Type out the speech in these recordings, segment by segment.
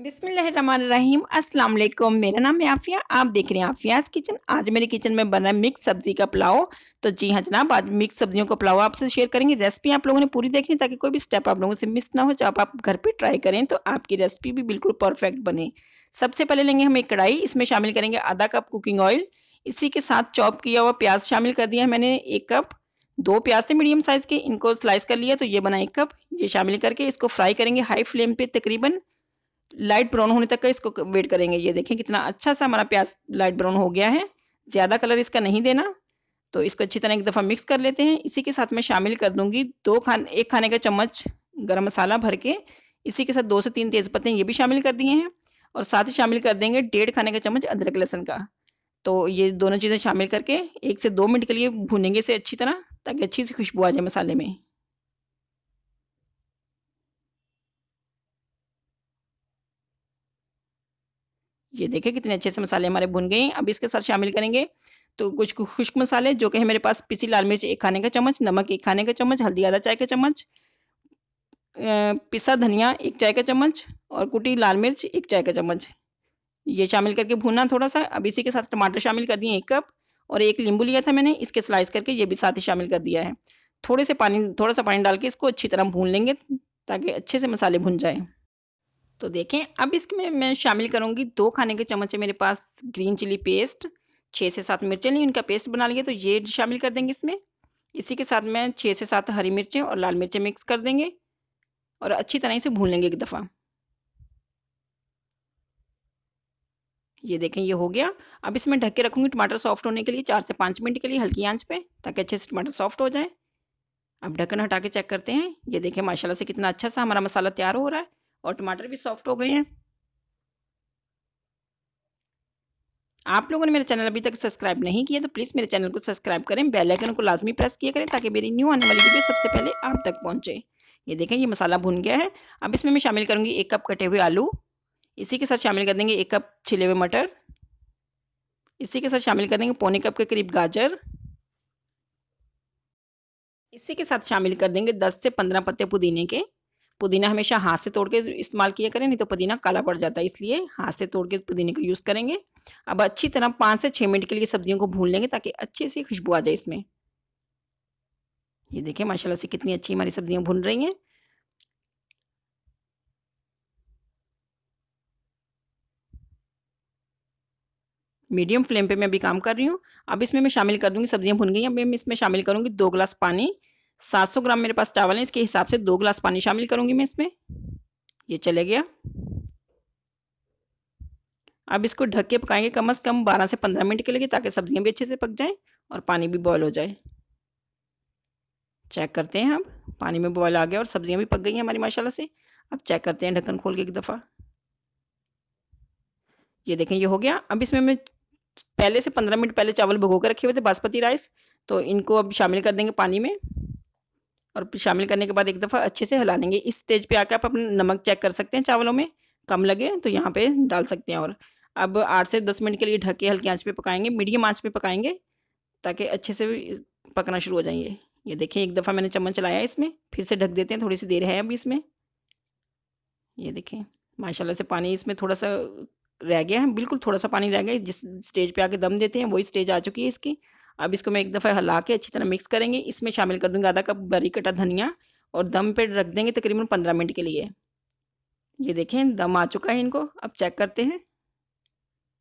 बिसमीम अस्सलाम मेरा नाम है आफिया आप देख रहे हैं आफियाज किचन आज मेरे किचन में बना मिक्स सब्जी का पुलाव तो जी हाँ जनाब आज मिक्स सब्जियों का पुलाव आपसे शेयर करेंगे रेसिपी आप लोगों ने पूरी देखनी ताकि कोई भी स्टेप आप लोगों से मिस ना हो जब आप घर पे ट्राई करें तो आपकी रेसिपी भी बिल्कुल परफेक्ट बने सबसे पहले लेंगे हम एक कढ़ाई इसमें शामिल करेंगे आधा कप कुकिंग ऑयल इसी के साथ चॉप किया हुआ प्याज शामिल कर दिया है मैंने एक कप दो प्याज से मीडियम साइज़ के इनको स्लाइस कर लिया तो ये बना एक कप ये शामिल करके इसको फ्राई करेंगे हाई फ्लेम पर तकरीबन लाइट ब्राउन होने तक का इसको वेट करेंगे ये देखें कितना अच्छा सा हमारा प्याज लाइट ब्राउन हो गया है ज़्यादा कलर इसका नहीं देना तो इसको अच्छी तरह एक दफ़ा मिक्स कर लेते हैं इसी के साथ मैं शामिल कर दूंगी दो खान एक खाने का चम्मच गरम मसाला भर के इसी के साथ दो से तीन तेज़ पत्ते ये भी शामिल कर दिए हैं और साथ ही शामिल कर देंगे डेढ़ खाने का चम्मच अदरक लहसन का तो ये दोनों चीज़ें शामिल करके एक से दो मिनट के लिए भूनेंगे इसे अच्छी तरह ताकि अच्छी सी खुशबू आ जाए मसाले में ये देखे कितने अच्छे से मसाले हमारे भुन गए हैं अब इसके साथ शामिल करेंगे तो कुछ खुश्क मसाले जो कि मेरे पास पिसी लाल मिर्च एक खाने का चम्मच नमक एक खाने का चम्मच हल्दी आधा चाय का चम्मच पिसा धनिया एक चाय का चम्मच और कुटी लाल मिर्च एक चाय का चम्मच ये शामिल करके भूनना थोड़ा सा अब इसी के साथ टमाटर शामिल कर दिए एक कप और एक नींबू लिया था मैंने इसके स्लाइस करके ये भी साथ ही शामिल कर दिया है थोड़े से पानी थोड़ा सा पानी डाल के इसको अच्छी तरह भून लेंगे ताकि अच्छे से मसाले भुन जाएँ तो देखें अब इसमें मैं शामिल करूँगी दो खाने के चम्मच मेरे पास ग्रीन चिली पेस्ट छः से सात मिर्चें नहीं इनका पेस्ट बना लिए तो ये शामिल कर देंगे इसमें इसी के साथ मैं छः से सात हरी मिर्चें और लाल मिर्चें मिक्स कर देंगे और अच्छी तरह से भून लेंगे एक दफ़ा ये देखें ये हो गया अब इसमें ढक के रखूँगी टमाटर सॉफ्ट होने के लिए चार से पाँच मिनट के लिए हल्की आंच पे ताकि अच्छे से टमाटर सॉफ्ट हो जाए अब ढक्कन हटा के चेक करते हैं ये देखें माशाल्लाह से कितना अच्छा सा हमारा मसाला तैयार हो रहा है और टमाटर भी सॉफ्ट हो गए हैं आप लोगों ने मेरा चैनल अभी तक सब्सक्राइब नहीं किया तो प्लीज़ मेरे चैनल को सब्सक्राइब करें बेल आइकन को लाजमी प्रेस किया करें ताकि मेरी न्यू आने वाली वीडियो सबसे पहले आप तक पहुंचे ये देखें ये मसाला भुन गया है अब इसमें मैं शामिल करूँगी एक कप कटे हुए आलू इसी के साथ शामिल कर देंगे एक कप छिले हुए मटर इसी के साथ शामिल कर देंगे पौने कप के करीब गाजर इसी के साथ शामिल कर देंगे दस से पंद्रह पत्ते पुदीने के पुदीना हमेशा हाथ से तोड़ के इस्तेमाल किया करें नहीं तो पुदीना काला पड़ जाता है इसलिए हाथ से तोड़ के पुदीने को यूज़ करेंगे अब अच्छी तरह पाँच से छः मिनट के लिए सब्जियों को भून लेंगे ताकि अच्छी सी खुशबू आ जाए इसमें ये देखिए माशाल्लाह से कितनी अच्छी हमारी सब्जियाँ भून रही हैं मीडियम फ्लेम पे मैं अभी काम कर रही हूँ अब इसमें मैं शामिल कर दूँगी सब्जियाँ भुन गई अब मैं इसमें शामिल करूँगी दो ग्लास पानी 700 ग्राम मेरे पास चावल है इसके हिसाब से दो गिलास पानी शामिल करूंगी मैं इसमें ये चले गया अब इसको ढक के पकाएंगे कम से कम 12 से 15 मिनट के लिए ताकि सब्जियां भी अच्छे से पक जाएं और पानी भी बॉयल हो जाए चेक करते हैं अब पानी में बॉयल आ गया और सब्जियां भी पक गई हैं हमारी माशाला से अब चेक करते हैं ढक्कन खोल के एक दफ़ा ये देखें ये हो गया अब इसमें मैं पहले से पंद्रह मिनट पहले चावल भिगो के रखे हुए थे बासमती राइस तो इनको अब शामिल कर देंगे पानी में और शामिल करने के बाद एक दफ़ा अच्छे से हिला लेंगे इस स्टेज पे आकर आप अपना नमक चेक कर सकते हैं चावलों में कम लगे तो यहाँ पे डाल सकते हैं और अब आठ से दस मिनट के लिए ढके हल्की आंच पे पकाएंगे मीडियम आंच पे पकाएंगे ताकि अच्छे से पकना शुरू हो जाएंगे ये देखिए एक दफ़ा मैंने चम्मच चलाया इसमें फिर से ढक देते हैं थोड़ी सी देर है अभी इसमें ये देखें माशाला से पानी इसमें थोड़ा सा रह गया है बिल्कुल थोड़ा सा पानी रह गया जिस स्टेज पे आके दम देते हैं वही स्टेज आ चुकी है इसकी अब इसको मैं एक दफ़ा हिला के अच्छी तरह मिक्स करेंगे इसमें शामिल कर दूँगी आधा कप बरी कटा धनिया और दम पे रख देंगे तकरीबन पंद्रह मिनट के लिए ये देखें दम आ चुका है इनको अब चेक करते हैं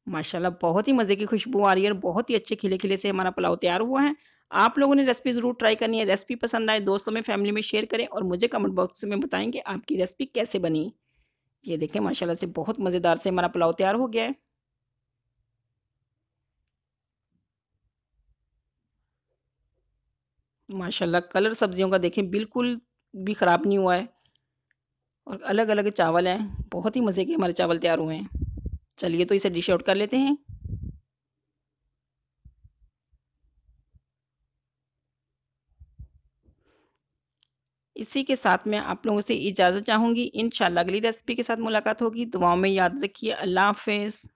माशाल्लाह बहुत ही मज़े की खुशबू आ रही है और बहुत ही अच्छे खिले खिले से हमारा पुलाव तैयार हुआ है आप लोगों ने रेसिपी ज़रूर ट्राई करनी है रेसिपी पसंद आए दोस्तों में फैमिली में शेयर करें और मुझे कमेंट बॉक्स में बताएं कि आपकी रेसिपी कैसे बनी ये देखें माशाल्लाह से बहुत मज़ेदार से हमारा पुलाव तैयार हो गया है माशाल्लाह कलर सब्जियों का देखें बिल्कुल भी ख़राब नहीं हुआ है और अलग अलग चावल हैं बहुत ही मज़े के हमारे चावल तैयार हुए हैं चलिए तो इसे डिश आउट कर लेते हैं इसी के साथ मैं आप लोगों से इजाज़त चाहूँगी इन अगली रेसिपी के साथ मुलाकात होगी दुआओं में याद रखिए अल्लाह हाफिज़